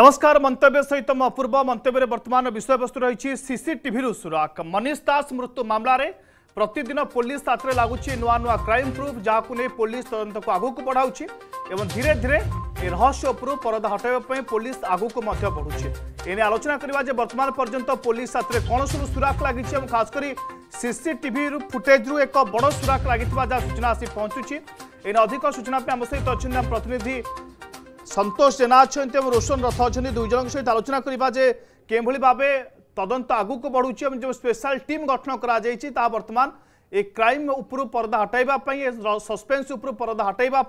নমস্কার মন্তব্য সহিত মো অপূর্ব মন্তব্যের বর্তমান বিষয়বস্তু রয়েছে সিসিটিভি সুরাক মনীষ দাস মৃত্যু মামলার প্রতিদিন পুলিশ হাতে লাগুছে নূয় নূয় ক্রাইম প্রুফ যা পুলিশ তদন্তক আগুক বড়াউছে এবং ধীরে ধীরে এই রহস্য উপর পরদা হটাইবা পুলিশ আগুক বড়ুছে এনে আলোচনা করা যে বর্তমান পর্যন্ত পুলিশ হাতে কোণ সব সুরাক লাগিছে এবং খাস করে সিসিটিভি ফুটেজ রু এক বড় সুরাক লাগি যা সূচনা আসি পৌঁছুছি এনে অধিক সূচনা আম সহ অনেক প্রতিনিধি संतोष जेना अच्छा रोशन रथ अच्छा दुईज सहित आलोचना करवाजे के भावे तदंत ভাবে তদন্ত जो বড়ুছি टीम गठन স্পেশাল টিম क्राइम उपर पर्दा हटाइबा सस्पेन्स उपर पर्दा हटाइबा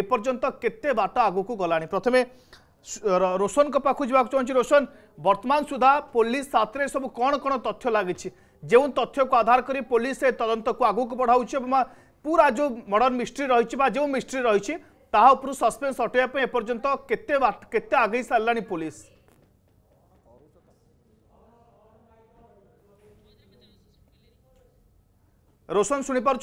एपर्यंत बाट आगु को गला प्रथम रोशन को पाक जावाक चाहिए रोशन वर्तमान सुधा पुलिस हाथ में सब कौन कौन तथ्य लगी जो तथ्य को आधार कर पुलिस तदंत को आगे बढ़ाऊ पूरा जो मर्डर मिस्ट्री रही जो मिस्ट्री रही ताऊपुर सस्पेंस हटाया एपर्तंत के आगे सारा पुलिस रोशन शुपार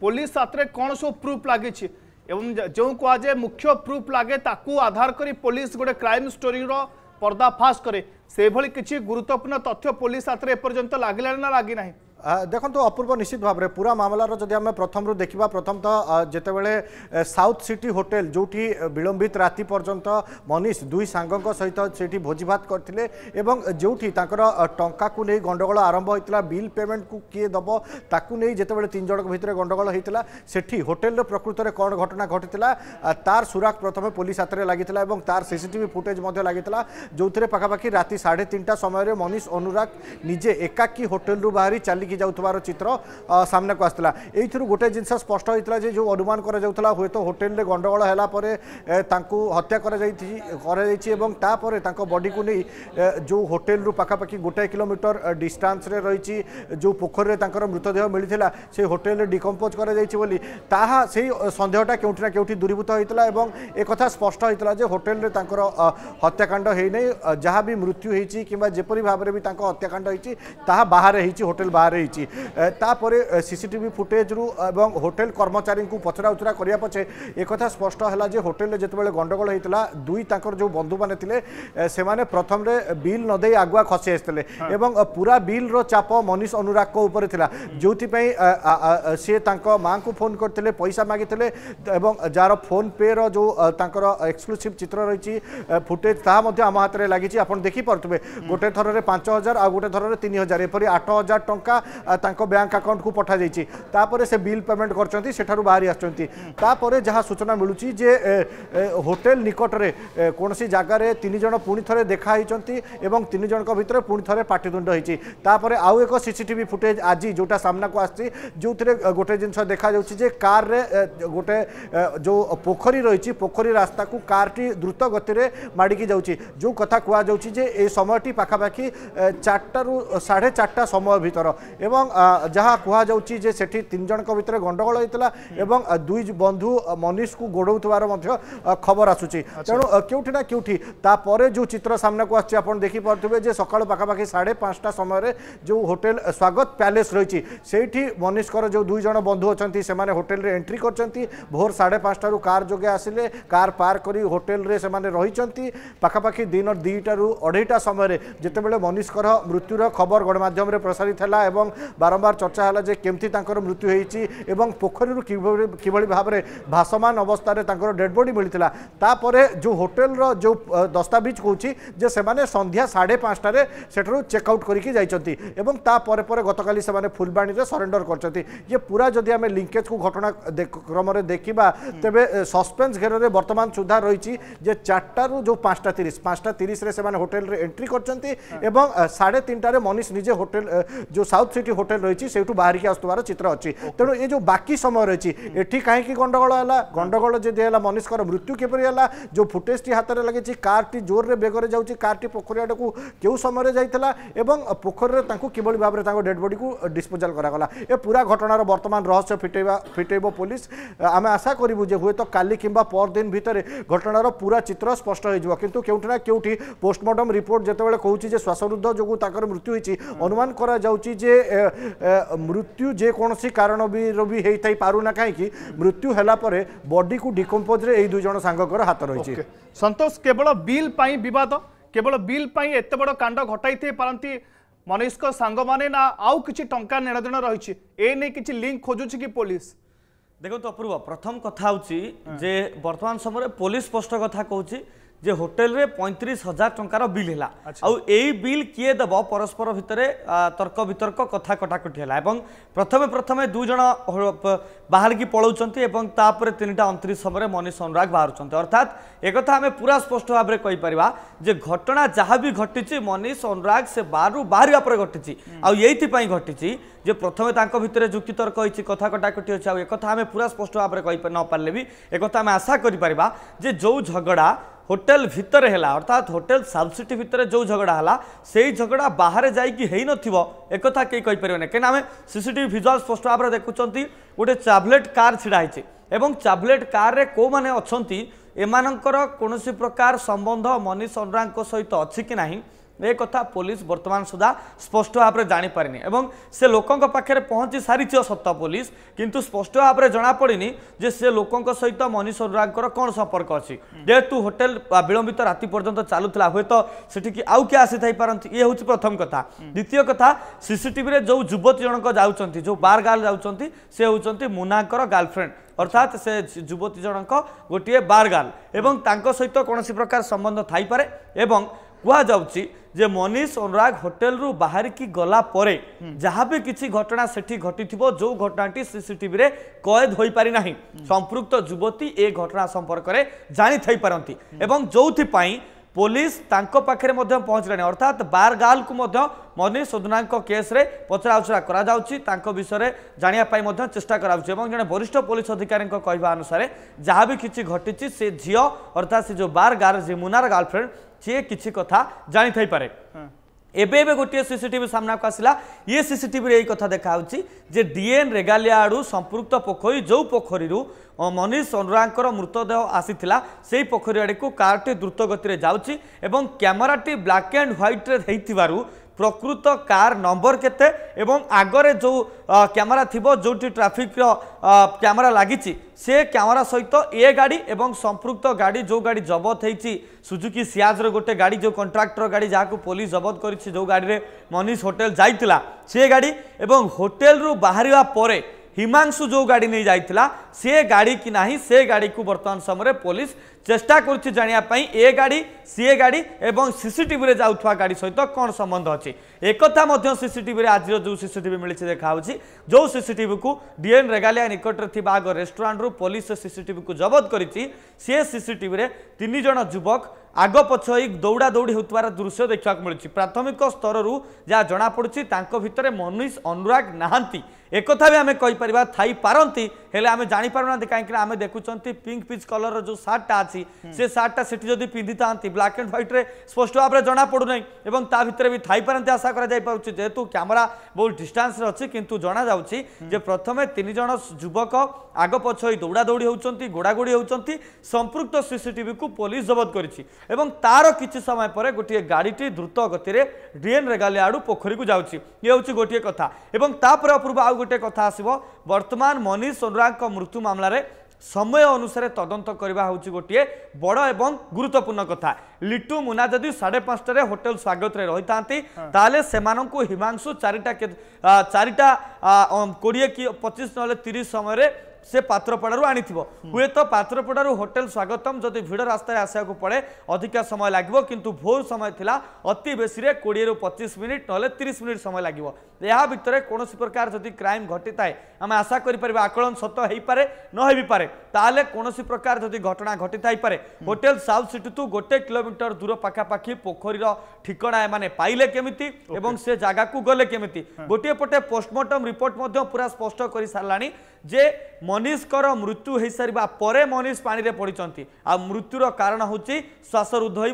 पुलिस हाथ में कौन सब प्रूफ लगी जो कहुए मुख्य प्रूफ लगे आधार करी पुलिस गोटे क्राइम स्टोरी रो पर्दाफाश कैसे किसी गुरुत्वपूर्ण तथ्य पुलिस हाथ में एपर्तंत लगे ना लगिना ना দেখন্তু অপূর্ব নিশ্চিত ভাবে পুরা মামলার যদি আমি প্রথমরু দেখিবা প্রথমত যেতবে সাউথ সিটি হোটেল যেটি বিলম্বিত রাতে পর্যন্ত মনীষ দুই সাঙ্গঙ্ সহিত সেটি ভোজিভাত করলে এবং যেটি তাঁর টঙ্কাকু নিয়ে গন্ডগোল আরম্ভ হয়েছিল বিল পেমেন্ট কু কি দেব তাকে নিয়ে যেতবে তিন জনক ভিতরে গন্ডগোল হয়েছিল সেটি হোটেলের প্রকৃতরে কোণ ঘটনা ঘটিছিল তার সুরাক প্রথমে পুলিশ হাতের লাগিছিল এবং তার সিসিটিভি ফুটেজ লাগিছিল যে পাখাপাখি রাতে সাড়ে তিনটা সময় মনীষ অনুরাগ নিজে একাকী হোটেলু বাহারি চালি পিটিকি যাওয়ার চিত্র সামনাকু আসলা এইথর গোটে জিনিস স্পষ্ট হয়েছিল যে যে অনুমান করা যাওয়া হুয়েত হোটেলে গন্ডগোল হেলা পরে তাঁকু হত্যা করা যাই এবং তাপরে তাঁক বডিকু নেই যে হোটেল পাখাপাখি গোটায়ে কিলোমিটর ডিষ্টান্সরে রয়েছে যে পোখরীরে তাঁর মৃতদেহ মিলিলা সেই হোটেলে ডিকম্পোজ করা যাই বলে তাহা সেই সন্দেহটা কেউটি না কেউটি দূরীভূত হয়েছিল এবং একথা স্পষ্ট হয়েছিল যে হোটেলে তাঁর হত্যাকাণ্ড হয়ে নাই যা বি মৃত্যু হয়েছে কিংবা যেপরি ভাবে বি তাঁর হত্যাকাণ্ড হয়েছে তাহা বাহারে হয়েছে হোটেল বাহারে ରହିଛି ତାପରେ ସିସିଟିଭି ଫୁଟେଜ୍ରୁ ଏବଂ ହୋଟେଲ କର୍ମଚାରୀଙ୍କୁ ପଚରାଉଚରା କରିବା ପଛେ ଏକଥା ସ୍ପଷ୍ଟ ହେଲା ଯେ ହୋଟେଲରେ ଯେତେବେଳେ ଗଣ୍ଡଗୋଳ ହୋଇଥିଲା ଦୁଇ ତାଙ୍କର ଯେଉଁ ବନ୍ଧୁମାନେ ଥିଲେ ସେମାନେ ପ୍ରଥମରେ ବିଲ୍ ନ ଦେଇ ଆଗୁଆ ଖସି ଆସିଥିଲେ ଏବଂ ପୁରା ବିଲ୍ର ଚାପ ମନୀଷ ଅନୁରାଗଙ୍କ ଉପରେ ଥିଲା ଯେଉଁଥିପାଇଁ ସିଏ ତାଙ୍କ ମାଆଙ୍କୁ ଫୋନ୍ କରିଥିଲେ ପଇସା ମାଗିଥିଲେ ଏବଂ ଯାହାର ପେର ଯେଉଁ ତାଙ୍କର ଏକ୍ସକ୍ଲୁସିଭ୍ ଚିତ୍ର ରହିଛି ଫୁଟେଜ୍ ତାହା ମଧ୍ୟ ଆମ ହାତରେ ଲାଗିଛି ଆପଣ ଦେଖିପାରୁଥିବେ ଗୋଟେ ଥରରେ ପାଞ୍ଚ ହଜାର ଆଉ ଗୋଟେ ଥରରେ ତିନି ହଜାର ଏପରି ଆଠ ହଜାର ଟଙ୍କା ତାଙ୍କ ବ୍ୟାଙ୍କ ଆକାଉଣ୍ଟକୁ ପଠାଯାଇଛି ତାପରେ ସେ ବିଲ୍ ପେମେଣ୍ଟ କରିଛନ୍ତି ସେଠାରୁ ବାହାରି ଆସିଛନ୍ତି ତାପରେ ଯାହା ସୂଚନା ମିଳୁଛି ଯେ ହୋଟେଲ ନିକଟରେ କୌଣସି ଜାଗାରେ ତିନି ଜଣ ପୁଣି ଥରେ ଦେଖା ହୋଇଛନ୍ତି ଏବଂ ତିନି ଜଣଙ୍କ ଭିତରେ ପୁଣି ଥରେ ପାଟିତୁଣ୍ଡ ହୋଇଛି ତାପରେ ଆଉ ଏକ ସିସିଟିଭି ଫୁଟେଜ ଆଜି ଯେଉଁଟା ସାମ୍ନାକୁ ଆସିଛି ଯେଉଁଥିରେ ଗୋଟେ ଜିନିଷ ଦେଖାଯାଉଛି ଯେ କାର୍ରେ ଗୋଟେ ଯେଉଁ ପୋଖରୀ ରହିଛି ପୋଖରୀ ରାସ୍ତାକୁ କାର୍ଟି ଦ୍ରୁତ ଗତିରେ ମାଡ଼ିକି ଯାଉଛି ଯେଉଁ କଥା କୁହାଯାଉଛି ଯେ ଏ ସମୟଟି ପାଖାପାଖି ଚାରିଟାରୁ ସାଢ଼େ ଚାରିଟା ସମୟ ଭିତର এবং যাহা কুহযাচ্ছি যে সেটি তিন জনক ভিতরে গন্ডগোল হয়েছিল এবং দুই বন্ধু মনীষকে মধ্যে খবর আসুচি তেমন কেউটি না কেউটি তাপরে যে চিত্র সামনাকু আসছে আপনার দেখিপারে যে সকাল পাখাপাখি সাড়ে পাঁচটা সময়ের যে হোটেল স্বাগত প্যালেস রয়েছে সেইটি মনীষকর যে দুই জন বন্ধু অনেক সে হোটেল এন্ট্রি করছেন ভোর সাড়ে পাঁচটার কার যোগে আসলে কার পার্ক করে হোটেল সে রয়েছেন পাখাপাখি দিন দুইটার অঢ়াইটা সময়ের যেতবে মনীষকর মৃত্যুর খবর গণমাধ্যমে প্রসারিত হল এবং এবং বারম্বার চর্চা হল যে কেমতি তাঁর মৃত্যু হয়েছি এবং পোখরী কিভাবে ভাবে ভাসমান অবস্থায় তাঁর ডেড বডি মিলিলা তাপরে যে হোটেল যে দস্তাবিজ কুচি যে সে সন্ধ্যা সাড়ে পাঁচটার সেটার চেক আউট করি যাইছেন এবং তাপরে পরে গতকাল সে ফুলবাণী সরেন্ডর করছেন ইয়ে পুরা যদি আমি লিঙ্কেজ কু ঘটনা ক্রমে দেখা তবে সসপেন্স ঘেরের বর্তমান সুদ্ধা রয়েছে যে চারটার যে পাঁচটা তিরিশ পাঁচটা তিরিশে সে হোটেল এন্ট্রি করছেন এবং সাড়ে তিনটার মনীষ নিজে হোটেল যে সাউথ অশীটি হোটেল রয়েছে সেইটু বাহারিকি আসুবার চিত্র অছি তেমন এ যে বাকি সময় রয়েছে এটি কী গন্ডগোল হল গন্ডগোল যদি হল মনীষকর মৃত্যু কিপরি হল যে ফুটেজটি হাতের লাগিছে কারটি জোরে বেগরে যাচ্ছে কারটি পোখরী আড়কু কেউ সময় যাই এবং পোখরীরে তাঁকু কিভাবে ভাবে তাঁর ডেড বডি ডিসপোজাল করা এ পুরা ঘটনার বর্তমান রহস্য ফিটাইবা ফিটাইব পুলিশ আমি আশা করবু যে হুয়েত কালি কিংবা পরদিন ভিতরে ঘটনার পুরা চিত্র স্পষ্ট হয়ে যাব কিন্তু কেউটি না কেউটি পোস্টমর্টম রিপোর্ট যেতবে কুচি যে শ্বাসরুদ্ধ যোগ তাঁর মৃত্যু হয়েছে অনুমান করা যাচ্ছে যে मृत्यु जेकोसी कारण भी भी होता पारुना कहीं मृत्यु है बडी को डिकम्पोज्रे दुईज सांगर हाथ रही सतोष केवल बिल बद केवल बिल एत बड़ कांड घटाई पारती मनीष सांग मैंने ना आउ कि टा नेणदेण रही एने लिंक खोजुची कि पुलिस देखो अपूर्व प्रथम कथा हूँ जे बर्तमान समय पुलिस स्पष्ट कथा कौन যে হোটেলরে পঁয়ত্রিশ হাজার টাকার বিল হল এই বিল কি দেব পরস্পর ভিতরে তর্ক বিতর্ক কথা কটাকটি হল এবং প্রথমে প্রথমে দুইজন বাহারি পলাউন এবং তাপরে তিনটা অনত্রিশ সময় মনীষ অনুরাগ বাহুচান অর্থাৎ একথা আমি পুরা স্পষ্ট ভাবে কইপার যে ঘটনা যা বি ঘটিছি মনীষ অনুরাগ সে বারু বাহারা পরে ঘটিছি আইপাই ঘটিছি যে প্রথমে তাঁর ভিতরে যুক্তিতর্ক হয়েছি কথা কটাকটি হচ্ছে একথা আমি পুরা স্পষ্ট ভাবে নপারলে বি একথা আমি আশা করে যে যে ঝগড়া হোটেল ভিতরে হেলা অর্থাৎ হোটেল সাবসিটি ভিতরে যে ঝগড়া হল সেই ঝগড়া বাহারে যাই হয়ে নথিব একথা কে কইপার না কেন আমি সিসিটিভি ভিজুয়াল স্পষ্ট ভাবে দেখুম গোটে চাভলেট কার ছিড়া হয়েছে এবং চাভলেট কার্রে মানে অনেক এমানকর কোণী প্রকার সম্বন্ধ মনীষ অন্ড্রাঙ্ক সহ অনেক এ কথা পুলিশ বর্তমান সুদ্ধা স্পষ্ট ভাবে জাঁপারি এবং সে লোক পাখে পৌঁছি সারিছে সত পুলিশ কিন্তু স্পষ্ট ভাবে জনাপড়ি যে সে লোক সহিত মনীষ অনুরাগর কোণ সম্পর্ক অছি যেহেতু হোটেল বিলম্বিত রাতে পর্যন্ত চালুলা হুয়েত সেটিকি আউ কে আসি থাইপার ইয়ে হচ্ছে প্রথম কথা দ্বিতীয় কথা সিসিটিভি যে যুবতী জনক যাচ্ছেন যে বার গার্ল যাচ্ছেন সে হচ্ছেন মুনাঙ্কর গার্লফ্রেন্ড অর্থাৎ সে যুবতী জনক গোটিয়ে বার গার্ল এবং তাঙ্ক সহিত কোণী প্রকার সম্বন্ধ থাইপারে এবং କୁହାଯାଉଛି ଯେ ମନୀଷ ଅନୁରାଗ ହୋଟେଲରୁ ବାହାରିକି ଗଲା ପରେ ଯାହା ବି କିଛି ଘଟଣା ସେଠି ଘଟିଥିବ ଯେଉଁ ଘଟଣାଟି ସିସିଟିଭିରେ କଏଦ ହୋଇପାରିନାହିଁ ସମ୍ପୃକ୍ତ ଯୁବତୀ ଏ ଘଟଣା ସମ୍ପର୍କରେ ଜାଣିଥାଇପାରନ୍ତି ଏବଂ ଯେଉଁଥିପାଇଁ ପୋଲିସ ତାଙ୍କ ପାଖରେ ମଧ୍ୟ ପହଞ୍ଚିଲାଣି ଅର୍ଥାତ୍ ବାରଗାଲକୁ ମଧ୍ୟ ମନୀଷ ସୋଧନାଙ୍କ କେସ୍ରେ ପଚରାଉଚରା କରାଯାଉଛି ତାଙ୍କ ବିଷୟରେ ଜାଣିବା ପାଇଁ ମଧ୍ୟ ଚେଷ୍ଟା କରାଯାଉଛି ଏବଂ ଜଣେ ବରିଷ୍ଠ ପୋଲିସ ଅଧିକାରୀଙ୍କ କହିବା ଅନୁସାରେ ଯାହା ବି କିଛି ଘଟିଛି ସେ ଝିଅ ଅର୍ଥାତ୍ ସେ ଯେଉଁ ବାରଗାଲ ଯମୁନାର ଗାର୍ଲଫ୍ରେଣ୍ଡ ସିଏ କିଛି କଥା ଜାଣିଥାଇପାରେ ଏବେ ଏବେ ଗୋଟିଏ ସିସି ଟିଭି ସାମ୍ନାକୁ ଆସିଲା ଇଏ ସିସି ଟିଭିରେ ଏଇ କଥା ଦେଖାହେଉଛି ଯେ ଡିଏନ୍ ରେଗାଲିଆ ଆଡ଼ୁ ସମ୍ପୃକ୍ତ ପୋଖରୀ ଯେଉଁ ପୋଖରୀରୁ ମନୀଷ ଅନୁରାଙ୍କର ମୃତଦେହ ଆସିଥିଲା ସେହି ପୋଖରୀ ଆଡ଼କୁ କାର୍ଟି ଦ୍ରୁତ ଗତିରେ ଯାଉଛି ଏବଂ କ୍ୟାମେରାଟି ବ୍ଲାକ୍ ଆଣ୍ଡ ହ୍ୱାଇଟ୍ରେ ହେଇଥିବାରୁ প্রকৃত কার নম্বর কেতে এবং আগরে যে ক্যামেরা থিব যেটি ট্রাফিকর ক্যামেরা লাগিছি সে ক্যামেরা সহিত এ গাড়ি এবং সম্পৃক্ত গাড়ি যে গাড়ি জবত হয়েছি সুজুকি সিয়াজর গোটে গাড়ি যে কন্ট্রাক্টর গাড়ি যা পুলিশ জবত করেছে যে গাড়ি মনীষ হোটেল যাই সে গাড়ি এবং হোটেল রু বাহারা পরে হিমাংশু যে গাড়ি নিয়ে যাই সে গাড়ি কি না সে গাড়ি কু বর্তমান সময় পুলিশ ଚେଷ୍ଟା କରୁଛି ଜାଣିବା ପାଇଁ ଏ ଗାଡ଼ି ସିଏ ଗାଡ଼ି ଏବଂ ସିସିଟିଭିରେ ଯାଉଥିବା ଗାଡ଼ି ସହିତ କ'ଣ ସମ୍ବନ୍ଧ ଅଛି ଏକଥା ମଧ୍ୟ ସିସିଟିଭିରେ ଆଜିର ଯେଉଁ ସିସିଟିଭି ମିଳିଛି ଦେଖାହେଉଛି ଯେଉଁ ସିସିଟିଭିକୁ ଡିଏନ୍ ରେଗାଲିଆ ନିକଟରେ ଥିବା ଆଗ ରେଷ୍ଟୁରାଣ୍ଟରୁ ପୋଲିସ ସିସିଟିଭିକୁ ଜବତ କରିଛି ସିଏ ସିସିଟିଭିରେ ତିନି ଜଣ ଯୁବକ ଆଗ ପଛ ହୋଇ ଦୌଡ଼ା ଦୌଡ଼ି ହେଉଥିବାର ଦୃଶ୍ୟ ଦେଖିବାକୁ ମିଳୁଛି ପ୍ରାଥମିକ ସ୍ତରରୁ ଯାହା ଜଣାପଡ଼ୁଛି ତାଙ୍କ ଭିତରେ ମନୀଷ ଅନୁରାଗ ନାହାନ୍ତି একথা বি আমি কইপারা থাইপারতি হলে আমি জাঁপারু না কিন্তু আমি দেখুম পিঙ্ক পিচ কলর যে সার্টটা আছে সে সার্টটা সেটি যদি পিধি থাকে ব্লাক আন্ড হোয়াইট্রে স্পষ্ট ভাবে জনাপড়ু না এবং তা ভিতরে বি থাইপারতি আশা করা যাই পারছে যেহেতু ক্যামেরা বহু ডিষ্টান্সরে অছি কিন্তু জনা যাচ্ছে যে প্রথমে তিনজন যুবক আগ পছ হয়ে দৌড়াদৌড়ি হচ্ছেন গোড়াগোড়ি হচ্ছেন সম্পৃক্ত সিসিটিভি কু পুলিশ জবত করেছে এবং তার কিছু সময় পরে গোটিয়ে গাড়িটি দ্রুত গতিরে ডিএন রেগালি আড়ু পোখরী যাচ্ছে ইয়ে হচ্ছে গোটিয়ে কথা এবং তাপরে অপূর্ব আউ ଗୋଟିଏ କଥା ଆସିବ ବର୍ତ୍ତମାନ ମନୀଷ ସୋନରାଙ୍କ ମୃତ୍ୟୁ ମାମଲାରେ ସମୟ ଅନୁସାରେ ତଦନ୍ତ କରିବା ହେଉଛି ଗୋଟିଏ ବଡ଼ ଏବଂ ଗୁରୁତ୍ୱପୂର୍ଣ୍ଣ କଥା ଲିଟୁ ମୁନା ଯଦି ସାଢ଼େ ପାଞ୍ଚଟାରେ ହୋଟେଲ ସ୍ୱାଗତରେ ରହିଥାନ୍ତି ତାହେଲେ ସେମାନଙ୍କୁ ହିମାଂଶୁ ଚାରିଟା ଚାରିଟା କୋଡ଼ିଏ କି ପଚିଶ ନହେଲେ ତିରିଶ ସମୟରେ সে পাত্রপড়ার আনিথিব হুয়েত পাত্রপড়ার হোটেল স্বাগতম যদি ভিড় রাস্তায় আসবাকে পড়ে অধিকা সময় লাগব কিন্তু ভোর সময় লা অতি বেশি কোড়ি রু পঁচিশ মিনিট নহলে তিরিশ মিনিট সময় লাগব এর ভিতরে কোণী প্রকার যদি ক্রাইম ঘটি থাকে আমি আশা করে পারা আকলন সত হয়ে নহেবিপে তাহলে কোণী প্রকার যদি ঘটনা ঘটি থাইপরে হোটেল সাউথ সিটি টু গোটে কিলোমিটর দূর পাখাপাখি পোখরীর ঠিকনা এমানে পাইলে কেমিতি এবং সে জায়গাকু গলে কেমিতি গোটিয়ে পটে পোস্টমর্টম রিপোর্ট পুরা স্পষ্ট করে সারা যে ମନିଷଙ୍କର ମୃତ୍ୟୁ ହୋଇସାରିବା ପରେ ମନିଷ ପାଣିରେ ପଡ଼ିଛନ୍ତି ଆଉ ମୃତ୍ୟୁର କାରଣ ହେଉଛି ଶ୍ୱାସରୁଦ୍ଧ ହିଁ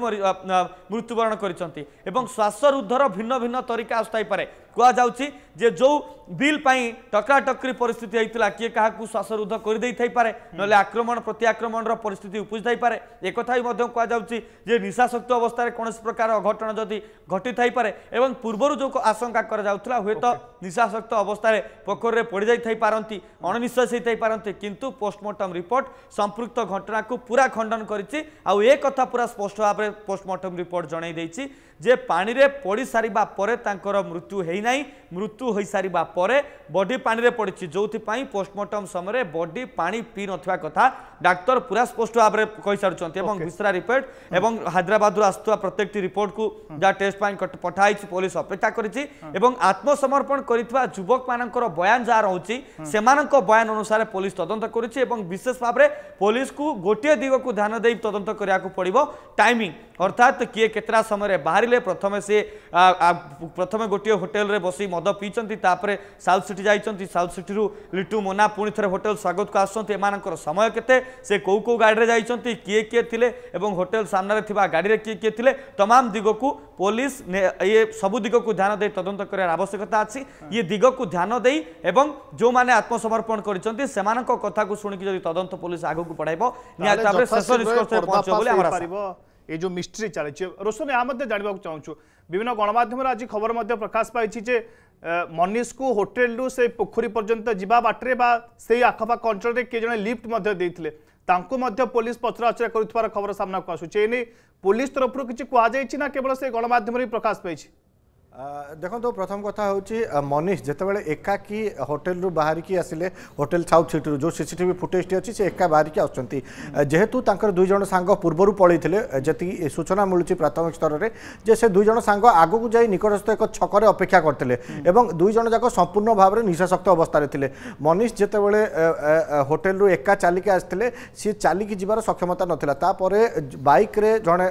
ମୃତ୍ୟୁବରଣ କରିଛନ୍ତି ଏବଂ ଶ୍ୱାସରୁଦ୍ଧର ଭିନ୍ନ ଭିନ୍ନ ତରିକା ଆସୁଥାଇପାରେ କୁହାଯାଉଛି ଯେ ଯେଉଁ ବିଲ୍ ପାଇଁ ଟକ୍ରାଟକ୍ରି ପରିସ୍ଥିତି ହୋଇଥିଲା କିଏ କାହାକୁ ଶ୍ୱାସରୁଦ୍ଧ କରିଦେଇଥାଇପାରେ ନହେଲେ ଆକ୍ରମଣ ପ୍ରତିଆକ୍ରମଣର ପରିସ୍ଥିତି ଉପୁଜିଥାଇପାରେ ଏକଥା ବି ମଧ୍ୟ କୁହାଯାଉଛି ଯେ ନିଶାଶକ୍ତ ଅବସ୍ଥାରେ କୌଣସି ପ୍ରକାର ଅଘଟଣ ଯଦି ଘଟିଥାଇପାରେ ଏବଂ ପୂର୍ବରୁ ଯେଉଁ ଆଶଙ୍କା କରାଯାଉଥିଲା ହୁଏତ ନିଶାଶକ୍ତ ଅବସ୍ଥାରେ ପୋଖରୀରେ ପଡ଼ିଯାଇଥାଇପାରନ୍ତି ଅଣନିଶ୍ୱାସ ହୋଇଥାଇପାରନ୍ତି କିନ୍ତୁ ପୋଷ୍ଟମର୍ଟମ୍ ରିପୋର୍ଟ ସମ୍ପୃକ୍ତ ଘଟଣାକୁ ପୁରା ଖଣ୍ଡନ କରିଛି ଆଉ ଏ କଥା ପୁରା ସ୍ପଷ୍ଟ ଭାବରେ ପୋଷ୍ଟମର୍ଟମ୍ ରିପୋର୍ଟ ଜଣାଇ ଦେଇଛି ଯେ ପାଣିରେ ପଡ଼ିସାରିବା ପରେ ତାଙ୍କର ମୃତ୍ୟୁ ହୋଇନାହିଁ ମୃତ୍ୟୁ ହୋଇସାରିବା ପରେ ବଡ଼ି ପାଣିରେ ପଡ଼ିଛି ଯେଉଁଥିପାଇଁ ପୋଷ୍ଟମର୍ଟମ୍ ସମୟରେ ବଡ଼ି ପାଣି ପିଇନଥିବା କଥା ଡାକ୍ତର ପୁରା ସ୍ପଷ୍ଟ ଭାବରେ କହିସାରୁଛନ୍ତି ଏବଂ ବିଶ୍ରା ରିପୋର୍ଟ ଏବଂ ହାଇଦ୍ରାବାଦରୁ ଆସୁଥିବା ପ୍ରତ୍ୟେକଟି ରିପୋର୍ଟକୁ ଯାହା ଟେଷ୍ଟ ପାଇଁ ପଠା ହେଇଛି ପୋଲିସ ଅପେକ୍ଷା କରିଛି ଏବଂ ଆତ୍ମସମର୍ପଣ କରିଥିବା ଯୁବକମାନଙ୍କର ବୟାନ ଯାହା ରହୁଛି ସେମାନଙ୍କ ବୟାନ ଅନୁସାରେ ପୋଲିସ ତଦନ୍ତ କରୁଛି ଏବଂ ବିଶେଷ ଭାବରେ ପୋଲିସକୁ ଗୋଟିଏ ଦିଗକୁ ଧ୍ୟାନ ଦେଇ ତଦନ୍ତ କରିବାକୁ ପଡ଼ିବ ଟାଇମିଂ অর্থাৎ কিয়ে কেতটা সময় বাহারে প্রথমে সে প্রথমে গোটিয়ে হোটেলরে বসি মদ পিইছেন তাপরে সাউথ সিটি যাই সাউথ সিটি লিটু মোনা পুঁ থে হোটেল স্বাগতক আসছেন এমানকর সময় কেতে সে কেউ কেউ গাড়ি যাই কিয়ে কিয়ে লে এবং হোটেল সামনে থাকা গাড়ি কিয়ে কিয়ে লে তমাম দিগকু পুলিশ ইয়ে সবু দিগকু ধ্যান দিয়ে তদন্ত করার আবশ্যকতা আছে ইয়ে দিগকু ধ্যান দিয়ে এবং যে আত্মসমর্পণ করেছেন সে কথা শুণিকি যদি তদন্ত পুলিশ আগুক বড়াইব নিহত ভাবে শেষ নিষ্কর্ষে পৌঁছব বলে আমার ଏ ଯେଉଁ ମିଷ୍ଟ୍ରି ଚାଲିଛି ରୋଶନୀ ଏହା ମଧ୍ୟ ଜାଣିବାକୁ ଚାହୁଁଛୁ ବିଭିନ୍ନ ଗଣମାଧ୍ୟମରେ ଆଜି ଖବର ମଧ୍ୟ ପ୍ରକାଶ ପାଇଛି ଯେ ମନିଷକୁ ହୋଟେଲରୁ ସେ ପୋଖରୀ ପର୍ଯ୍ୟନ୍ତ ଯିବା ବାଟରେ ବା ସେଇ ଆଖପାଖ ଅଞ୍ଚଳରେ କିଏ ଜଣେ ଲିଫ୍ଟ ମଧ୍ୟ ଦେଇଥିଲେ ତାଙ୍କୁ ମଧ୍ୟ ପୋଲିସ ପଚରାଉଚରା କରୁଥିବାର ଖବର ସାମ୍ନାକୁ ଆସୁଛି ଏ ନେଇ ପୋଲିସ ତରଫରୁ କିଛି କୁହାଯାଇଛି ନା କେବଳ ସେ ଗଣମାଧ୍ୟମରେ ପ୍ରକାଶ ପାଇଛି ଦେଖନ୍ତୁ ପ୍ରଥମ କଥା ହେଉଛି ମନୀଷ ଯେତେବେଳେ ଏକାକି ହୋଟେଲରୁ ବାହାରିକି ଆସିଲେ ହୋଟେଲ ସାଉଥ୍ ସିଟିରୁ ଯେଉଁ ସିସିଟିଭି ଫୁଟେଜଟି ଅଛି ସେ ଏକା ବାହାରିକି ଆସୁଛନ୍ତି ଯେହେତୁ ତାଙ୍କର ଦୁଇ ଜଣ ସାଙ୍ଗ ପୂର୍ବରୁ ପଳେଇଥିଲେ ଯେତିକି ସୂଚନା ମିଳୁଛି ପ୍ରାଥମିକ ସ୍ତରରେ ଯେ ସେ ଦୁଇ ଜଣ ସାଙ୍ଗ ଆଗକୁ ଯାଇ ନିକଟସ୍ଥ ଏକ ଛକରେ ଅପେକ୍ଷା କରିଥିଲେ ଏବଂ ଦୁଇ ଜଣ ଯାକ ସମ୍ପୂର୍ଣ୍ଣ ଭାବରେ ନିଶାସକ୍ତ ଅବସ୍ଥାରେ ଥିଲେ ମନୀଷ ଯେତେବେଳେ ହୋଟେଲରୁ ଏକା ଚାଲିକି ଆସିଥିଲେ ସିଏ ଚାଲିକି ଯିବାର ସକ୍ଷମତା ନଥିଲା ତାପରେ ବାଇକ୍ରେ ଜଣେ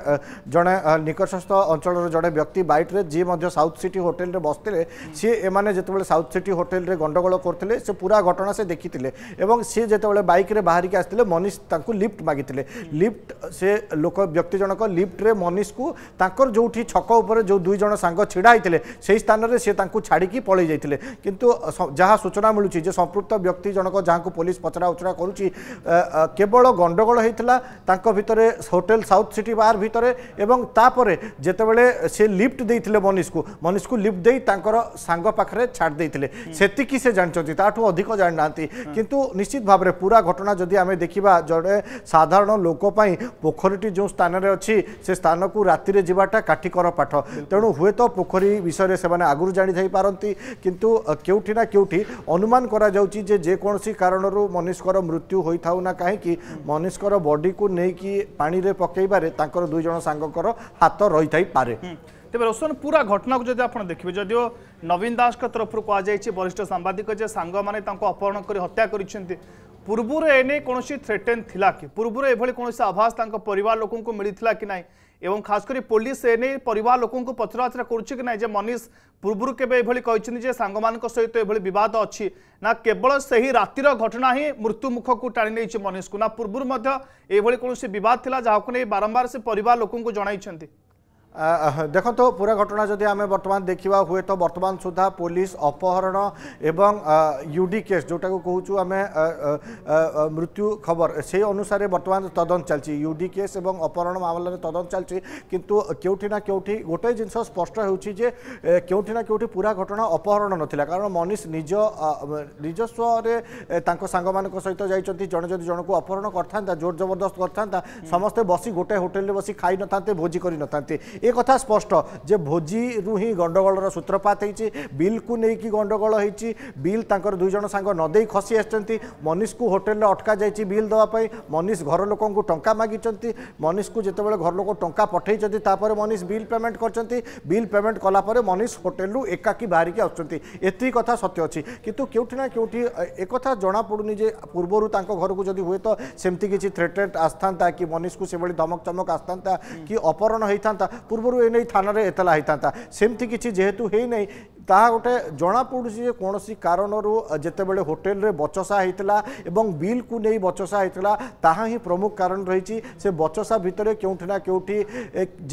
ଜଣେ ନିକଟସ୍ଥ ଅଞ୍ଚଳର ଜଣେ ବ୍ୟକ୍ତି ବାଇକ୍ରେ ଯିଏ ମଧ୍ୟ ସାଉଥ୍ ସାଉଥ୍ ସିଟି ହୋଟେଲରେ ବସିଥିଲେ ସିଏ ଏମାନେ ଯେତେବେଳେ ସାଉଥ୍ ସିଟି ହୋଟେଲରେ ଗଣ୍ଡଗୋଳ କରୁଥିଲେ ସେ ପୁରା ଘଟଣା ସେ ଦେଖିଥିଲେ ଏବଂ ସିଏ ଯେତେବେଳେ ବାଇକ୍ରେ ବାହାରିକି ଆସିଥିଲେ ମନୀଷ ତାଙ୍କୁ ଲିଫ୍ଟ ମାଗିଥିଲେ ଲିଫ୍ଟ ସେ ଲୋକ ବ୍ୟକ୍ତି ଜଣକ ଲିଫ୍ଟରେ ମନୀଷକୁ ତାଙ୍କର ଯେଉଁଠି ଛକ ଉପରେ ଯେଉଁ ଦୁଇ ଜଣ ସାଙ୍ଗ ଛିଡ଼ା ହୋଇଥିଲେ ସେହି ସ୍ଥାନରେ ସେ ତାଙ୍କୁ ଛାଡ଼ିକି ପଳେଇ ଯାଇଥିଲେ କିନ୍ତୁ ଯାହା ସୂଚନା ମିଳୁଛି ଯେ ସମ୍ପୃକ୍ତ ବ୍ୟକ୍ତି ଜଣକ ଯାହାକୁ ପୋଲିସ ପଚରା ଉଚରା କରୁଛି କେବଳ ଗଣ୍ଡଗୋଳ ହୋଇଥିଲା ତାଙ୍କ ଭିତରେ ହୋଟେଲ ସାଉଥ୍ ସିଟି ବାର ଭିତରେ ଏବଂ ତାପରେ ଯେତେବେଳେ ସେ ଲିଫ୍ଟ ଦେଇଥିଲେ ମନୀଷକୁ ମନିଷକୁ ଲିଫ୍ଟ ଦେଇ ତାଙ୍କର ସାଙ୍ଗ ପାଖରେ ଛାଡ଼ି ଦେଇଥିଲେ ସେତିକି ସେ ଜାଣିଛନ୍ତି ତାଠୁ ଅଧିକ ଜାଣିନାହାନ୍ତି କିନ୍ତୁ ନିଶ୍ଚିତ ଭାବରେ ପୁରା ଘଟଣା ଯଦି ଆମେ ଦେଖିବା ଜଣେ ସାଧାରଣ ଲୋକ ପାଇଁ ପୋଖରୀଟି ଯେଉଁ ସ୍ଥାନରେ ଅଛି ସେ ସ୍ଥାନକୁ ରାତିରେ ଯିବାଟା କାଠିକର ପାଠ ତେଣୁ ହୁଏତ ପୋଖରୀ ବିଷୟରେ ସେମାନେ ଆଗରୁ ଜାଣିଥାଇପାରନ୍ତି କିନ୍ତୁ କେଉଁଠି ନା କେଉଁଠି ଅନୁମାନ କରାଯାଉଛି ଯେ ଯେକୌଣସି କାରଣରୁ ମନିଷଙ୍କର ମୃତ୍ୟୁ ହୋଇଥାଉ ନା କାହିଁକି ମନିଷଙ୍କର ବଡିକୁ ନେଇକି ପାଣିରେ ପକାଇବାରେ ତାଙ୍କର ଦୁଇ ଜଣ ସାଙ୍ଗଙ୍କର ହାତ ରହିଥାଇପାରେ ତେବେ ରୋଶନ ପୁରା ଘଟଣାକୁ ଯଦି ଆପଣ ଦେଖିବେ ଯଦିଓ ନବୀନ ଦାସଙ୍କ ତରଫରୁ କୁହାଯାଇଛି ବରିଷ୍ଠ ସାମ୍ବାଦିକ ଯେ ସାଙ୍ଗମାନେ ତାଙ୍କୁ ଅପହରଣ କରି ହତ୍ୟା କରିଛନ୍ତି ପୂର୍ବରୁ ଏନେଇ କୌଣସି ଥ୍ରେଟେନ୍ ଥିଲା କି ପୂର୍ବରୁ ଏଭଳି କୌଣସି ଆଭାସ ତାଙ୍କ ପରିବାର ଲୋକଙ୍କୁ ମିଳିଥିଲା କି ନାହିଁ এবং খাস করে পুলিশ এনে পরিবার লোক পচরাচরা করছে কি না যে মনীষ পূর্বর কেবে এইভাবে কিন্তু যে সাংগ সহ এইভাবে বিবাদ অছি কেবল সেই রাতের ঘটনা হি মৃত্যুমুখকু টাণি নিয়েছে মনীষ না পূর্বর মধ্যে এইভাবে কোণী বিবাদ লা যাকে বারম্বার সে পরিবার লোক জনাইছেন ଦେଖନ୍ତୁ ପୁରା ଘଟଣା ଯଦି ଆମେ ବର୍ତ୍ତମାନ ଦେଖିବା ହୁଏତ ବର୍ତ୍ତମାନ ସୁଦ୍ଧା ପୋଲିସ ଅପହରଣ ଏବଂ ୟୁଡି କେସ୍ ଯେଉଁଟାକୁ କହୁଛୁ ଆମେ ମୃତ୍ୟୁ ଖବର ସେଇ ଅନୁସାରେ ବର୍ତ୍ତମାନ ତଦନ୍ତ ଚାଲିଛି ୟୁଡି କେସ୍ ଏବଂ ଅପହରଣ ମାମଲାରେ ତଦନ୍ତ ଚାଲିଛି କିନ୍ତୁ କେଉଁଠି ନା କେଉଁଠି ଗୋଟେ ଜିନିଷ ସ୍ପଷ୍ଟ ହେଉଛି ଯେ କେଉଁଠି ନା କେଉଁଠି ପୁରା ଘଟଣା ଅପହରଣ ନଥିଲା କାରଣ ମନୀଷ ନିଜ ନିଜସ୍ୱରେ ତାଙ୍କ ସାଙ୍ଗମାନଙ୍କ ସହିତ ଯାଇଛନ୍ତି ଜଣେ ଯଦି ଜଣକୁ ଅପହରଣ କରିଥାନ୍ତା ଜୋର ଜବରଦସ୍ତ କରିଥାନ୍ତା ସମସ୍ତେ ବସି ଗୋଟେ ହୋଟେଲରେ ବସି ଖାଇନଥାନ୍ତେ ଭୋଜି କରିନଥାନ୍ତେ ଏ କଥା ସ୍ପଷ୍ଟ ଯେ ଭୋଜିରୁ ହିଁ ଗଣ୍ଡଗୋଳର ସୂତ୍ରପାତ ହେଇଛି ବିଲ୍କୁ ନେଇକି ଗଣ୍ଡଗୋଳ ହେଇଛି ବିଲ୍ ତାଙ୍କର ଦୁଇ ଜଣ ସାଙ୍ଗ ନଦେଇ ଖସି ଆସିଛନ୍ତି ମନୀଷକୁ ହୋଟେଲରେ ଅଟକା ଯାଇଛି ବିଲ୍ ଦେବା ପାଇଁ ମନୀଷ ଘର ଲୋକଙ୍କୁ ଟଙ୍କା ମାଗିଛନ୍ତି ମନୀଷକୁ ଯେତେବେଳେ ଘର ଲୋକ ଟଙ୍କା ପଠାଇଛନ୍ତି ତାପରେ ମନୀଷ ବିଲ୍ ପେମେଣ୍ଟ କରିଛନ୍ତି ବିଲ୍ ପେମେଣ୍ଟ କଲାପରେ ମନୀଷ ହୋଟେଲରୁ ଏକାକି ବାହାରିକି ଆସୁଛନ୍ତି ଏତିକି କଥା ସତ୍ୟ ଅଛି କିନ୍ତୁ କେଉଁଠି ନା କେଉଁଠି ଏକଥା ଜଣାପଡ଼ୁନି ଯେ ପୂର୍ବରୁ ତାଙ୍କ ଘରକୁ ଯଦି ହୁଏତ ସେମିତି କିଛି ଥ୍ରେଟେଟ୍ ଆସିଥାନ୍ତା କି ମନୀଷକୁ ସେଭଳି ଧମକ ଚମକ ଆସିଥାନ୍ତା କି ଅପହରଣ ହେଇଥାନ୍ତା ପୂର୍ବରୁ ଏ ନେଇ ଥାନାରେ ଏତଲା ହୋଇଥାନ୍ତା ସେମିତି କିଛି ଯେହେତୁ ହୋଇନାହିଁ ତାହା ଗୋଟେ ଜଣାପଡ଼ୁଛି ଯେ କୌଣସି କାରଣରୁ ଯେତେବେଳେ ହୋଟେଲରେ ବଚସା ହୋଇଥିଲା ଏବଂ ବିଲ୍କୁ ନେଇ ବଚସା ହୋଇଥିଲା ତାହା ହିଁ ପ୍ରମୁଖ କାରଣ ରହିଛି ସେ ବଚସା ଭିତରେ କେଉଁଠି ନା କେଉଁଠି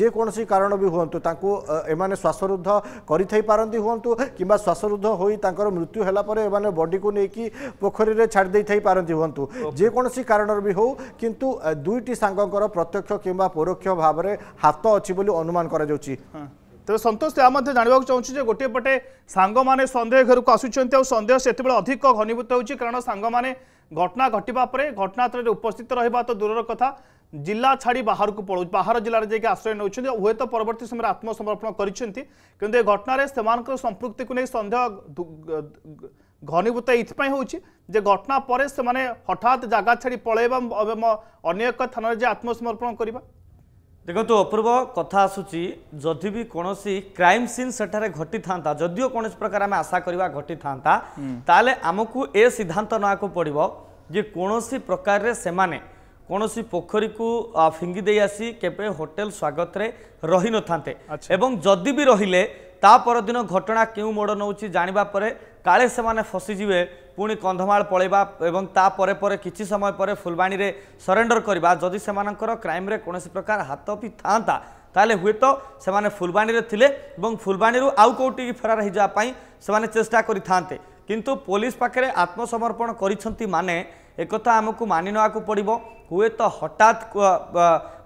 ଯେକୌଣସି କାରଣ ବି ହୁଅନ୍ତୁ ତାଙ୍କୁ ଏମାନେ ଶ୍ୱାସରୁଦ୍ଧ କରିଥାଇପାରନ୍ତି ହୁଅନ୍ତୁ କିମ୍ବା ଶ୍ୱାସରୁଦ୍ଧ ହୋଇ ତାଙ୍କର ମୃତ୍ୟୁ ହେଲା ପରେ ଏମାନେ ବଡିକୁ ନେଇକି ପୋଖରୀରେ ଛାଡ଼ି ଦେଇଥାଇପାରନ୍ତି ହୁଅନ୍ତୁ ଯେକୌଣସି କାରଣରୁ ବି ହେଉ କିନ୍ତୁ ଦୁଇଟି ସାଙ୍ଗଙ୍କର ପ୍ରତ୍ୟକ୍ଷ କିମ୍ବା ପରୋକ୍ଷ ଭାବରେ ହାତ ଅଛି ବୋଲି ଅନୁମାନ କରାଯାଉଛି ତେବେ ସନ୍ତୋଷ ଏହା ମଧ୍ୟ ଜାଣିବାକୁ ଚାହୁଁଛୁ ଯେ ଗୋଟିଏ ପଟେ ସାଙ୍ଗମାନେ ସନ୍ଦେହ ଘରକୁ ଆସୁଛନ୍ତି ଆଉ ସନ୍ଦେହ ସେତେବେଳେ ଅଧିକ ଘନୀଭୂତ ହେଉଛି କାରଣ ସାଙ୍ଗମାନେ ଘଟଣା ଘଟିବା ପରେ ଘଟଣାସ୍ଥଳରେ ଉପସ୍ଥିତ ରହିବା ତ ଦୂରର କଥା ଜିଲ୍ଲା ଛାଡ଼ି ବାହାରକୁ ପଳାଉ ବାହାର ଜିଲ୍ଲାରେ ଯାଇକି ଆଶ୍ରୟ ନେଉଛନ୍ତି ହୁଏତ ପରବର୍ତ୍ତୀ ସମୟରେ ଆତ୍ମସମର୍ପଣ କରିଛନ୍ତି କିନ୍ତୁ ଏ ଘଟଣାରେ ସେମାନଙ୍କର ସମ୍ପୃକ୍ତିକୁ ନେଇ ସନ୍ଦେହ ଘନୀଭୂତ ଏଇଥିପାଇଁ ହେଉଛି ଯେ ଘଟଣା ପରେ ସେମାନେ ହଠାତ୍ ଜାଗା ଛାଡ଼ି ପଳାଇବା ଏବଂ ଅନ୍ୟ ଏକ ଥାନାରେ ଯାଇ ଆତ୍ମସମର୍ପଣ କରିବା ଦେଖନ୍ତୁ ଅପୂର୍ବ କଥା ଆସୁଛି ଯଦି ବି କୌଣସି କ୍ରାଇମ୍ ସିନ୍ ସେଠାରେ ଘଟିଥାନ୍ତା ଯଦିଓ କୌଣସି ପ୍ରକାର ଆମେ ଆଶା କରିବା ଘଟିଥାନ୍ତା ତାହେଲେ ଆମକୁ ଏ ସିଦ୍ଧାନ୍ତ ନେବାକୁ ପଡ଼ିବ ଯେ କୌଣସି ପ୍ରକାରରେ ସେମାନେ କୌଣସି ପୋଖରୀକୁ ଫିଙ୍ଗି ଦେଇ ଆସି କେବେ ହୋଟେଲ ସ୍ୱାଗତରେ ରହିନଥାନ୍ତେ ଏବଂ ଯଦି ବି ରହିଲେ তা পরদিন ঘটনা কেউ মোড় নেଉଛି জাঁয়া পরে কালে সে ফসিযে পুঁ কন্ধমাল পড়াইবা এবং তাপরে পরে কিছু সময় পরে ফুলবাণী সরেন্ডর করা যদি সে ক্রাইম্রে কোণী প্রকার হাত পি থা তাহলে হুয়েত সে ফুলবাণী লে এবং ফুলবাণী আউ কোটি ফেরার হয়ে যাওয়া সে চেষ্টা করে থাকে কিন্তু পুলিশ পাখে আত্মসমর্পণ করেছেন মানে ଏକଥା ଆମକୁ ମାନି ନେବାକୁ ପଡ଼ିବ ହୁଏତ ହଠାତ୍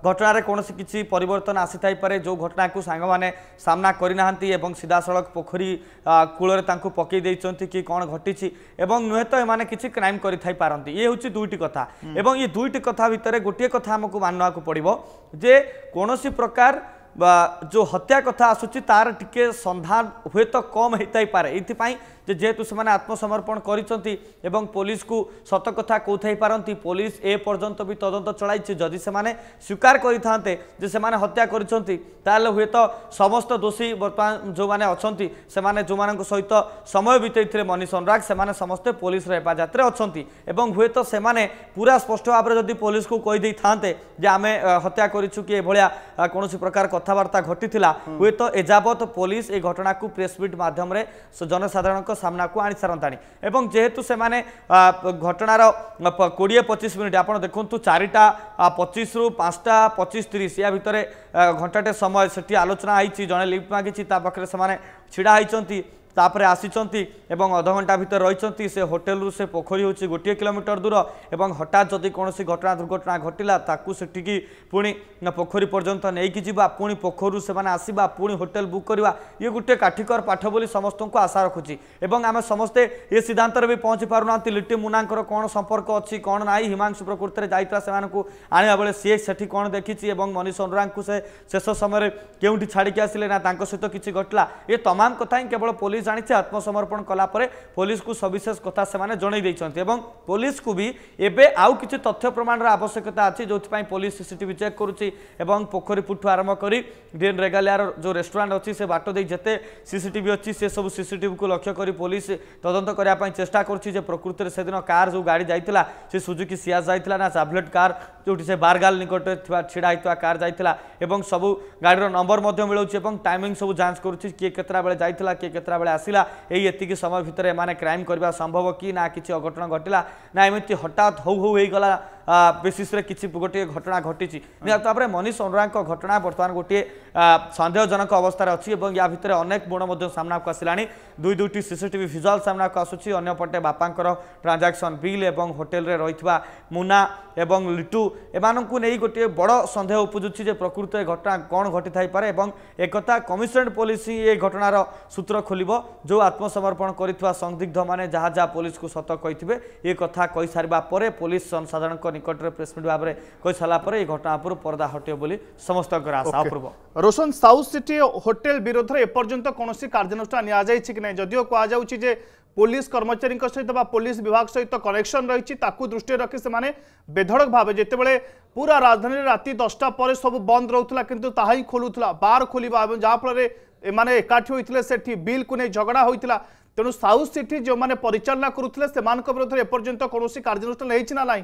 ଘଟଣାରେ କୌଣସି କିଛି ପରିବର୍ତ୍ତନ ଆସିଥାଇପାରେ ଯେଉଁ ଘଟଣାକୁ ସାଙ୍ଗମାନେ ସାମ୍ନା କରିନାହାନ୍ତି ଏବଂ ସିଧାସଳଖ ପୋଖରୀ କୂଳରେ ତାଙ୍କୁ ପକାଇ ଦେଇଛନ୍ତି କି କ'ଣ ଘଟିଛି ଏବଂ ନୁହେଁ ତ ଏମାନେ କିଛି କ୍ରାଇମ୍ କରିଥାଇପାରନ୍ତି ଇଏ ହେଉଛି ଦୁଇଟି କଥା ଏବଂ ଏ ଦୁଇଟି କଥା ଭିତରେ ଗୋଟିଏ କଥା ଆମକୁ ମାନିବାକୁ ପଡ଼ିବ ଯେ କୌଣସି ପ୍ରକାର ଯେଉଁ ହତ୍ୟା କଥା ଆସୁଛି ତାର ଟିକେ ସନ୍ଧାନ ହୁଏତ କମ୍ ହେଇଥାଇପାରେ ଏଥିପାଇଁ যে যেহেতু সে আত্মসমর্পণ করছেন এবং পুলিশকু সতকথা কথা কোথাইপারতি পুলিশ এ পর্যন্ত বি তদন্ত চলাইছে যদি সে স্বীকার করে থাকে যে সে হত্যা করছেন তাহলে হুয়েত সমস্ত দোষী বর্তমান যে অনেক যে সহিত সময় বিতাইলে মনীষ অনুরাগ সে সমস্ত পুলিশের হেফাজতে অনেক এবং হুয়েত সে পুরা স্পষ্ট ভাবে যদি পুলিশকু কইদে থাকে যে আমি হত্যা করছু কি এভাবে কোণী প্রকার কথাবার্তা ঘটি হুয়েত এযাবৎ পুলিশ এই ঘটনাকে প্রেসমিট মাধ্যমে জনসাধারণ ସାମ୍ନାକୁ ଆଣିସାରନ୍ତାଣି ଏବଂ ଯେହେତୁ ସେମାନେ ଘଟଣାର କୋଡ଼ିଏ ପଚିଶ ମିନିଟ୍ ଆପଣ ଦେଖନ୍ତୁ ଚାରିଟା ପଚିଶରୁ ପାଞ୍ଚଟା ପଚିଶ ତିରିଶ ଏହା ଭିତରେ ଘଣ୍ଟାଟେ ସମୟ ସେଠି ଆଲୋଚନା ହୋଇଛି ଜଣେ ଲିପ୍ଟ ମାଗିଛି ତା ପାଖରେ ସେମାନେ ଛିଡ଼ା ହୋଇଛନ୍ତି ତାପରେ ଆସିଛନ୍ତି ଏବଂ ଅଧଘଣ୍ଟା ଭିତରେ ରହିଛନ୍ତି ସେ ହୋଟେଲରୁ ସେ ପୋଖରୀ ହେଉଛି ଗୋଟିଏ କିଲୋମିଟର ଦୂର ଏବଂ ହଠାତ୍ ଯଦି କୌଣସି ଘଟଣା ଦୁର୍ଘଟଣା ଘଟିଲା ତାକୁ ସେଠିକି ପୁଣି ପୋଖରୀ ପର୍ଯ୍ୟନ୍ତ ନେଇକି ଯିବା ପୁଣି ପୋଖରୀରୁ ସେମାନେ ଆସିବା ପୁଣି ହୋଟେଲ ବୁକ୍ କରିବା ଇଏ ଗୋଟିଏ କାଠିକର ପାଠ ବୋଲି ସମସ୍ତଙ୍କୁ ଆଶା ରଖୁଛି ଏବଂ ଆମେ ସମସ୍ତେ ଏ ସିଦ୍ଧାନ୍ତରେ ବି ପହଞ୍ଚି ପାରୁନାହାନ୍ତି ଲିଟି ମୁନାଙ୍କର କ'ଣ ସମ୍ପର୍କ ଅଛି କ'ଣ ନାହିଁ ହିମାଂଶୁ ପ୍ରକୃତରେ ଯାଇଥିଲା ସେମାନଙ୍କୁ ଆଣିବା ବେଳେ ସିଏ ସେଠି କ'ଣ ଦେଖିଛି ଏବଂ ମନୀଷ ଅନୁରାଙ୍କୁ ସେ ଶେଷ ସମୟରେ କେଉଁଠି ଛାଡ଼ିକି ଆସିଲେ ନା ତାଙ୍କ ସହିତ କିଛି ଘଟିଲା ଏ ତମାମ କଥା ହିଁ କେବଳ ପୋଲିସ জাঁচে আত্মসমর্পণ কলাপরে পুলিশকে সবিশেষ কথা সে জনাই দিয়েছেন এবং পুলিশকে বি এবে আউ কিছু তথ্য প্রমাণর আবশ্যকতা আছে যেপা পুলিশ সিসিটিভি চেক করুছি এবং পোখরী পুঠু আরম্ভ করে ডিএন রেগালিয়ার যে রেস্টুরাট অছি সে বাট দিয়ে যেতে সিসিটিভি অছি সে সব সিসিটিভি লক্ষ্য করে পুলিশ তদন্ত করা চেষ্টা করছি যে প্রকৃতির সেদিন কার যে গাড়ি যাই সে সুজুকি সিয়াস যাই না সাভলেট কার যেটি সে বারগাল নিকটে ছিড়া হয়ে কার যাই এবং সবু গাড়ির নম্বর মিলুছি এবং টাইমিং সব যাঞ্চ করছি কি কেতটা বেড়ে যাই কি কেতটা বেড়ে ଆସିଲା ଏଇ ଏତିକି ସମୟ ଭିତରେ ଏମାନେ କ୍ରାଇମ୍ କରିବା ସମ୍ଭବ କି ନା କିଛି ଅଘଟଣ ଘଟିଲା ନା ଏମିତି ହଠାତ୍ ହଉ ହଉ ହେଇଗଲା ବେସିସ୍ରେ କିଛି ଗୋଟିଏ ଘଟଣା ଘଟିଛି ନିହାତି ଭାବରେ ମନୀଷ ଅରୋରାଙ୍କ ଘଟଣା ବର୍ତ୍ତମାନ ଗୋଟିଏ ସନ୍ଦେହଜନକ ଅବସ୍ଥାରେ ଅଛି ଏବଂ ୟା ଭିତରେ ଅନେକ ଗୁଣ ମଧ୍ୟ ସାମ୍ନାକୁ ଆସିଲାଣି ଦୁଇ ଦୁଇଟି ସିସିଟିଭି ଭିଜୁଆଲ୍ ସାମ୍ନାକୁ ଆସୁଛି ଅନ୍ୟପଟେ ବାପାଙ୍କର ଟ୍ରାଞ୍ଜାକ୍ସନ୍ ବିଲ୍ ଏବଂ ହୋଟେଲରେ ରହିଥିବା ମୁନା ଏବଂ ଲିଟୁ ଏମାନଙ୍କୁ ନେଇ ଗୋଟିଏ ବଡ଼ ସନ୍ଦେହ ଉପୁଜୁଛି ଯେ ପ୍ରକୃତ ଏ ଘଟଣା କ'ଣ ଘଟିଥାଇପାରେ ଏବଂ ଏକଥା କମିଶନରେଟ୍ ପୋଲିସ ଏ ଘଟଣାର ସୂତ୍ର ଖୋଲିବ ଯେଉଁ ଆତ୍ମସମର୍ପଣ କରିଥିବା ସନ୍ଦିଗ୍ଧମାନେ ଯାହା ଯାହା ପୋଲିସକୁ ସତ କହିଥିବେ ଏ କଥା କହିସାରିବା ପରେ ପୋଲିସ ଜନସାଧାରଣଙ୍କ নিকটরে প্রেসমিট ভাবে কইসারা পরে এই ঘটনা উপর পর্দা হটিব বলে সমস্ত আশা Apurba Roshan South City hotel বিরোধে এপর্যন্ত কোণী কার্যানুষ্ঠান নিয়া যাইছি কি না যদিও কুযাচ্ছে যে পুলিশ কর্মচারী সহিত বা পুলিশ বিভাগ সহিত কনেকশন রয়েছে তাকে দৃষ্টি রাখি সে বেধড়ক ভাবে যেতবে পুরা রাজধানী রাতে দশটা পরে সব বন্ধ রহুলা কিন্তু তাহা হি খোলুলা বার খোলা এবং যাফলের এমানে একাঠি হয়েছিল সেটি বিলকু নিয়ে ঝগড়া হয়েছিল তেমন সাউথ সিটি যে পরিচালনা করুলে সে বিরুদ্ধে এপর্যন্ত কোণী কার্যানুষ্ঠান হয়েছে না নাই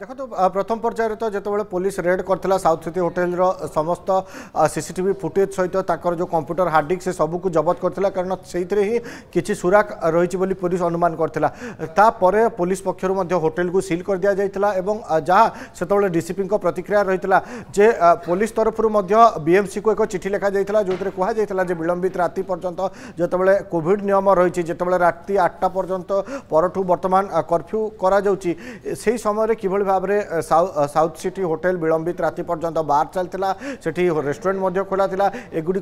देखो तो प्रथम पर्यायर तो जो पुलिस रेड करता साउथ सिटी होटेल समस्त सीसीटीवी फुटेज सहित तो जो कंप्यूटर हार्डडिक से सब जबत करता कारण से ही किसी सुराग रही पुलिस अनुमान करतापर पुलिस पक्षर होटेल को सिल कर दि जाइला जहाँ से डीसीपी को प्रतिक्रिया रही है जे पुलिस तरफ बीएमसी को एक चिठी लिखा जाता है जो थे कहुला जो विलंबित राति पर्यटन जोबले कॉविड नियम रही जितेबाला राति आठटा पर्यटन पर कर्फ्यू कर কিভাবে ভাবে সাউথ সিটি হোটেল বিলম্বিত রাতে পর্যন্ত বার চালা সেটি রেস্টুরাট খোলা লা এগুড়ি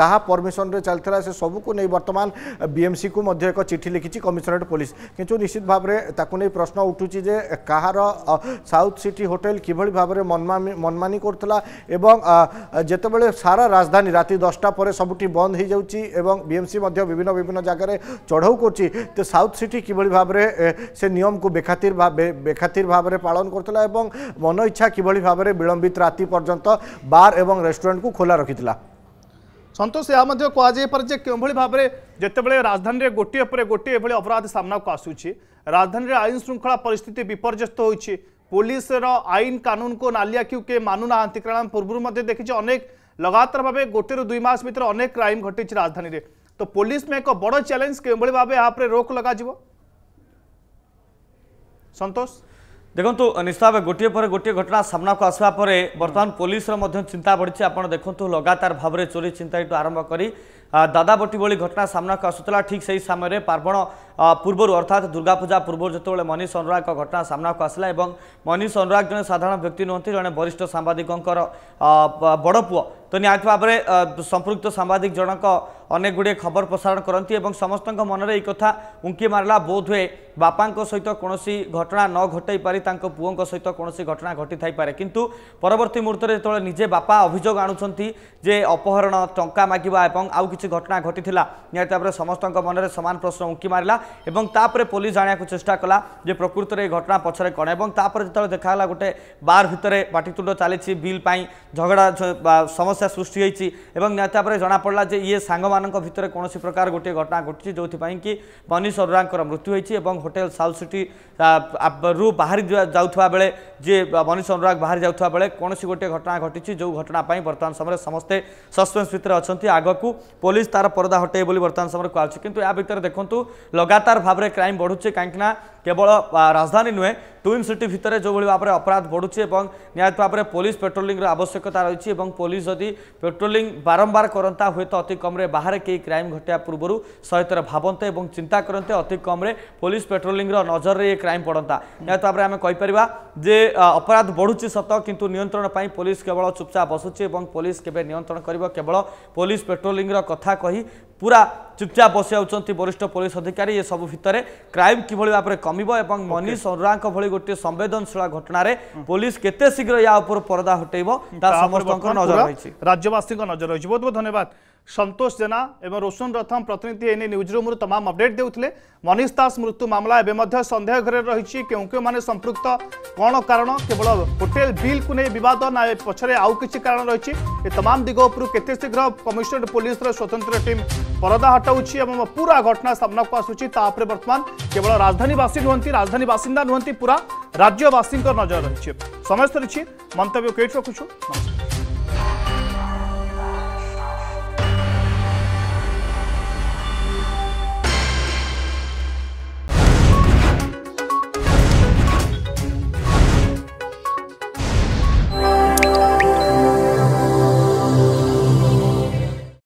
কাহা পরমিশনরে চালা সে সবুক নিয়ে বর্তমান বিএমসি কু এক চিঠি লিখিছি কমিশনরেট পুলিশ কিন্তু নিশ্চিত ভাবে তাকে নিয়ে প্রশ্ন উঠুছি যে কাহার সাউথ সিটি হোটেল কিভাবে ভাবে মনমানি করুলা এবং যেতবে সারা রাজধানী রাতে দশটা পরে সবুটি বন্ধ হয়ে যাচ্ছি এবং বিএমসি বিভিন্ন বিভিন্ন জায়গায় চড়াও করছি তো সাউথ সিটি কিভাবে ভাবে সে নিয়মকে বেখাতির বেখাতির ভাবে पालन करुला मन इच्छा किभली भाव में विलंबित राति पर्यटन बार एवं रेस्टुरां को खोला रखी था सतोष यहाँ कहुपे कि भाव में जितेबाला राजधानी में गोटे ये अपराध सामनाक आसूरी राजधानी आईन श्रृंखला पिस्थित विपर्यस्त हो पुलिस आईन कानून को नालिया क्यू के मानुना कारण पूर्व देखी अनेक लगातार भाव गोटे रू दुई मस भर अनेक क्राइम घटी राजधानी तो पुलिस में एक बड़ चैलेंज के भाव यहाँ पर रोक लग सतोष ଦେଖନ୍ତୁ ନିଶ୍ଚିତ ଭାବେ ଗୋଟିଏ ପରେ ଗୋଟିଏ ଘଟଣା ସାମ୍ନାକୁ ଆସିବା ପରେ ବର୍ତ୍ତମାନ ପୋଲିସର ମଧ୍ୟ ଚିନ୍ତା ବଢ଼ିଛି ଆପଣ ଦେଖନ୍ତୁ ଲଗାତାର ଭାବରେ ଚୋରି ଚିନ୍ତାଠୁ ଆରମ୍ଭ କରି ଦାଦାବଟି ଭଳି ଘଟଣା ସାମ୍ନାକୁ ଆସୁଥିଲା ଠିକ୍ ସେହି ସମୟରେ ପାର୍ବଣ ପୂର୍ବରୁ ଅର୍ଥାତ୍ ଦୁର୍ଗାପୂଜା ପୂର୍ବରୁ ଯେତେବେଳେ ମନୀଷ ଅନୁରାଗଙ୍କ ଘଟଣା ସାମ୍ନାକୁ ଆସିଲା ଏବଂ ମନୀଷ ଅନୁରାଗ ଜଣେ ସାଧାରଣ ବ୍ୟକ୍ତି ନୁହନ୍ତି ଜଣେ ବରିଷ୍ଠ ସାମ୍ବାଦିକଙ୍କର ବଡ଼ ପୁଅ ତ ନିହାତି ଭାବରେ ସମ୍ପୃକ୍ତ ସାମ୍ବାଦିକ ଜଣଙ୍କ ଅନେକ ଗୁଡ଼ିଏ ଖବର ପ୍ରସାରଣ କରନ୍ତି ଏବଂ ସମସ୍ତଙ୍କ ମନରେ ଏଇ କଥା ଉଙ୍କି ମାରିଲା ବୋଧହୁଏ ବାପାଙ୍କ ସହିତ କୌଣସି ଘଟଣା ନ ଘଟାଇ ପାରି ତାଙ୍କ ପୁଅଙ୍କ ସହିତ କୌଣସି ଘଟଣା ଘଟିଥାଇପାରେ କିନ୍ତୁ ପରବର୍ତ୍ତୀ ମୁହୂର୍ତ୍ତରେ ଯେତେବେଳେ ନିଜେ ବାପା ଅଭିଯୋଗ ଆଣୁଛନ୍ତି ଯେ ଅପହରଣ ଟଙ୍କା ମାଗିବା ଏବଂ ଆଉ କିଛି ଘଟଣା ଘଟିଥିଲା ନିହାତି ଭାବରେ ସମସ୍ତଙ୍କ ମନରେ ସମାନ ପ୍ରଶ୍ନ ଉଙ୍କି ମାରିଲା ଏବଂ ତାପରେ ପୋଲିସ ଜାଣିବାକୁ ଚେଷ୍ଟା କଲା ଯେ ପ୍ରକୃତରେ এই ঘটনা পছরে কণ এবং তাপরে যেত দেখা গেল গোটে বার ভিতরে পাটিতুণ্ড চালিছি বিল পাই ঝগড়া সমস্যা সৃষ্টি হয়েছি এবং তাপরে জনাপড়া যে ইয়ে সাংমান ଭିତରେ କୌଣସି ପ୍ରକାର ଗୋଟିଏ ଘଟଣା ଘଟିଛି ଯେଉଁଥିପାଇଁ କି ବନି ସରୁରାଙ୍କର ମୃତ୍ୟୁ ହୋଇଛି ଏବଂ ହୋଟେଲ ସାଉଥ୍ ସିଟି ରୁ ବାହାରି ଯାଉଥିବା ବେଳେ ଯିଏ ବନି ସରୁରାଗ ବାହାରି ଯାଉଥିବା ବେଳେ କୌଣସି ଗୋଟିଏ ଘଟଣା ଘଟିଛି ଯେଉଁ ଘଟଣା ପାଇଁ ବର୍ତ୍ତମାନ ସମୟରେ ସମସ୍ତେ ସସ୍ପେନ୍ସ ଭିତରେ ଅଛନ୍ତି ଆଗକୁ ପୋଲିସ ତାର ପରଦା ହଟେଇବ ବୋଲି ବର୍ତ୍ତମାନ ସମୟରେ କୁହାଯାଉଛି କିନ୍ତୁ ଏହା ଭିତରେ ଦେଖନ୍ତୁ ଲଗାତାର ଭାବରେ କ୍ରାଇମ୍ ବଢ଼ୁଛି କାହିଁକିନା কেবল রাজধানী নুহে টুইন সিটি ভিতরে যেভাবে ভাবে অপরাধ বড়ুছে এবং নিহত ভাবে পুলিশ পেট্রোলিংর আবশ্যকতা রয়েছে এবং পুলিশ যদি পেট্রোলিং বারম্বার করতা হুয়ে তো অতি কমরে বাহারে কেই ক্রাইম ঘটিয়া পূর্বর সহিতরে ভাবন্তে এবং চিন্তা করতে অতি কমরে পুলিশ পেট্রোলিংর নজরে এ ক্রাইম পড়তা নিহত ভাবে আমি কইপারা যে অপরাধ বড়ুছে সত কিন্তু নিয়ন্ত্রণ পাই পুলিশ কেবল চুপচাপ বসুছে এবং পুলিশ কেবে নিয়ন্ত্রণ করব কেবল পুলিশ পেট্রোলিংর কথা কহি पूरा চুপচাপ বসে যাচ্ছেন বরিষ্ঠ পুলিশ অধিকারী এসবু ভিতরে ক্রাইম কিভাবে ভাবে কমিব এবং মনীষ অরোরাঙ্ ভি গোটিয়ে সংবেদনশীল ঘটনার পুলিশ কেতে শীঘ্র ইয়া উপর পরদা হটাইব তা সমস্ত নজর রয়েছে রাজ্যবাসী নজর রয়েছে বহু বহু ধন্যবাদ ସନ୍ତୋଷ ଜେନା ଏବଂ ରୋଶନ ରଥମ ପ୍ରତିନିଧି ଏନେଇ ନ୍ୟୁଜ୍ ରୁମ୍ରୁ ତମାମ ଅପଡେଟ୍ ଦେଉଥିଲେ ମନୀଷ ଦାସ ମୃତ୍ୟୁ ମାମଲା ଏବେ ମଧ୍ୟ ସନ୍ଦେହ ଘେରରେ ରହିଛି କେଉଁ କେଉଁମାନେ ସମ୍ପୃକ୍ତ କ'ଣ କାରଣ କେବଳ ହୋଟେଲ ବିଲ୍କୁ ନେଇ ବିବାଦ ନା ଏ ପଛରେ ଆଉ କିଛି କାରଣ ରହିଛି ଏ ତମାମ ଦିଗ ଉପରୁ କେତେ ଶୀଘ୍ର କମିଶନରେଟ୍ ପୁଲିସର ସ୍ୱତନ୍ତ୍ର ଟିମ୍ ପରଦା ହଟାଉଛି ଏବଂ ପୁରା ଘଟଣା ସାମ୍ନାକୁ ଆସୁଛି ତା ଉପରେ ବର୍ତ୍ତମାନ କେବଳ ରାଜଧାନୀବାସୀ ନୁହନ୍ତି ରାଜଧାନୀ ବାସିନ୍ଦା ନୁହନ୍ତି ପୁରା ରାଜ୍ୟବାସୀଙ୍କ ନଜର ରହିଛି ସମୟ ସରିଛି ମନ୍ତବ୍ୟ କେଉଁଠି ରଖୁଛୁ ନମସ୍କାର